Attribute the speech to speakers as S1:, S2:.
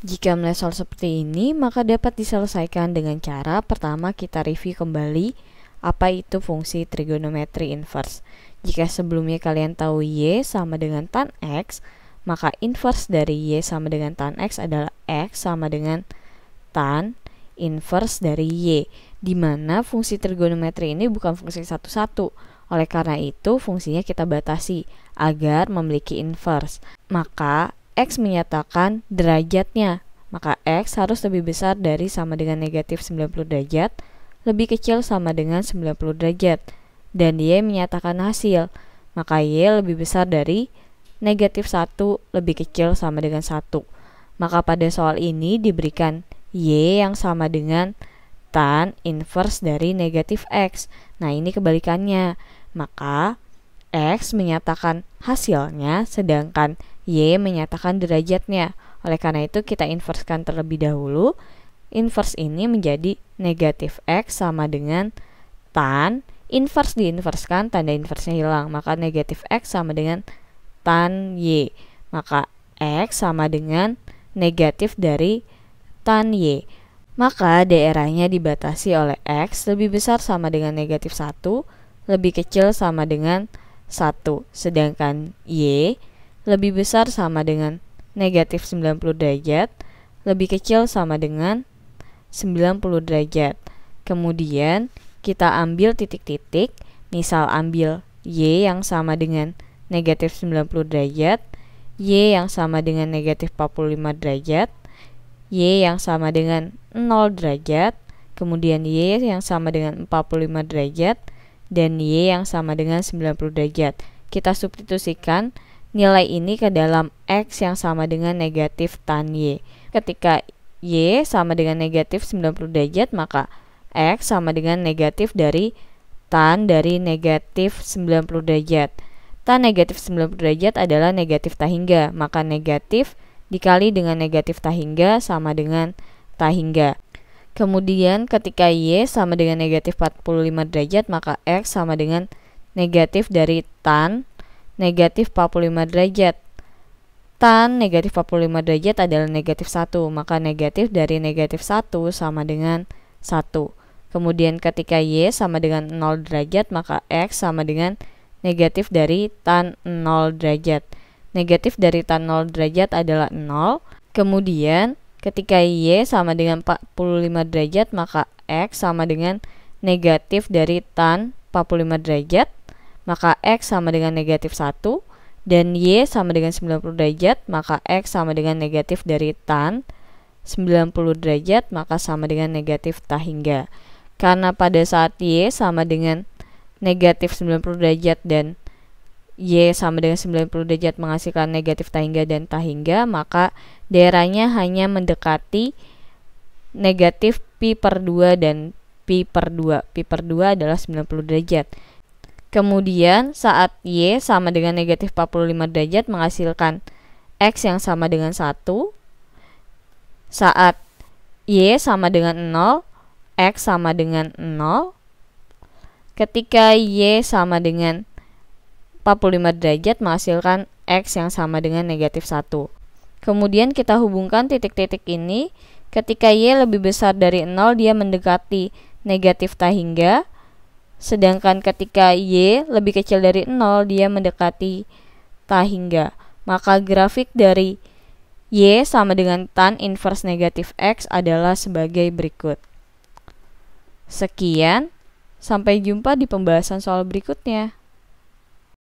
S1: Jika melihat soal seperti ini, maka dapat diselesaikan dengan cara pertama kita review kembali apa itu fungsi trigonometri inverse. Jika sebelumnya kalian tahu Y sama dengan tan X, maka inverse dari Y sama dengan tan X adalah X sama dengan tan inverse dari Y, di mana fungsi trigonometri ini bukan fungsi satu-satu. Oleh karena itu, fungsinya kita batasi agar memiliki inverse. Maka X menyatakan derajatnya, maka X harus lebih besar dari sama dengan negatif 90 derajat, lebih kecil sama dengan 90 derajat, dan Y menyatakan hasil, maka Y lebih besar dari negatif 1 lebih kecil sama dengan 1. Maka pada soal ini diberikan Y yang sama dengan tan inverse dari negatif X. Nah ini kebalikannya, maka X menyatakan hasilnya, sedangkan Y menyatakan derajatnya. Oleh karena itu, kita inverskan terlebih dahulu. Invers ini menjadi negatif X sama dengan tan. Inverse diinverskan, tanda inversnya hilang. Maka negatif X sama dengan tan Y. Maka X sama dengan negatif dari tan Y. Maka daerahnya dibatasi oleh X lebih besar sama dengan negatif 1, lebih kecil sama dengan 1. Sedangkan Y lebih besar sama dengan negatif 90 derajat, lebih kecil sama dengan 90 derajat. Kemudian kita ambil titik-titik, misal ambil Y yang sama dengan negatif 90 derajat, Y yang sama dengan negatif 45 derajat, Y yang sama dengan 0 derajat, kemudian Y yang sama dengan 45 derajat, dan Y yang sama dengan 90 derajat. Kita substitusikan nilai ini ke dalam X yang sama dengan negatif tan Y. Ketika Y sama dengan negatif 90 derajat, maka X sama dengan negatif dari tan dari negatif 90 derajat. Tan negatif 90 derajat adalah negatif tahingga, maka negatif dikali dengan negatif tahingga sama dengan tahingga. Kemudian ketika Y sama dengan negatif 45 derajat, maka X sama dengan negatif dari tan negatif 45 derajat. Tan negatif 45 derajat adalah negatif 1, maka negatif dari negatif 1 sama dengan 1. Kemudian ketika Y sama dengan 0 derajat, maka X sama dengan negatif dari tan 0 derajat. Negatif dari tan 0 derajat adalah 0. Kemudian Ketika Y sama dengan 45 derajat, maka X sama dengan negatif dari tan 45 derajat, maka X sama dengan negatif 1, dan Y sama dengan 90 derajat, maka X sama dengan negatif dari tan 90 derajat, maka sama dengan negatif tak hingga. Karena pada saat Y sama dengan negatif 90 derajat dan Y sama dengan 90 derajat menghasilkan negatif tahingga dan tahingga, maka daerahnya hanya mendekati negatif pi per 2 dan pi per 2. Pi per 2 adalah 90 derajat. Kemudian saat Y sama dengan negatif 45 derajat menghasilkan X yang sama dengan 1. Saat Y sama dengan 0, X sama dengan 0. Ketika Y sama dengan 45 derajat menghasilkan X yang sama dengan negatif 1. Kemudian kita hubungkan titik-titik ini. Ketika Y lebih besar dari 0, dia mendekati negatif tak hingga. Sedangkan ketika Y lebih kecil dari 0, dia mendekati tak hingga. Maka grafik dari Y sama dengan tan inverse negatif X adalah sebagai berikut. Sekian, sampai jumpa di pembahasan soal berikutnya.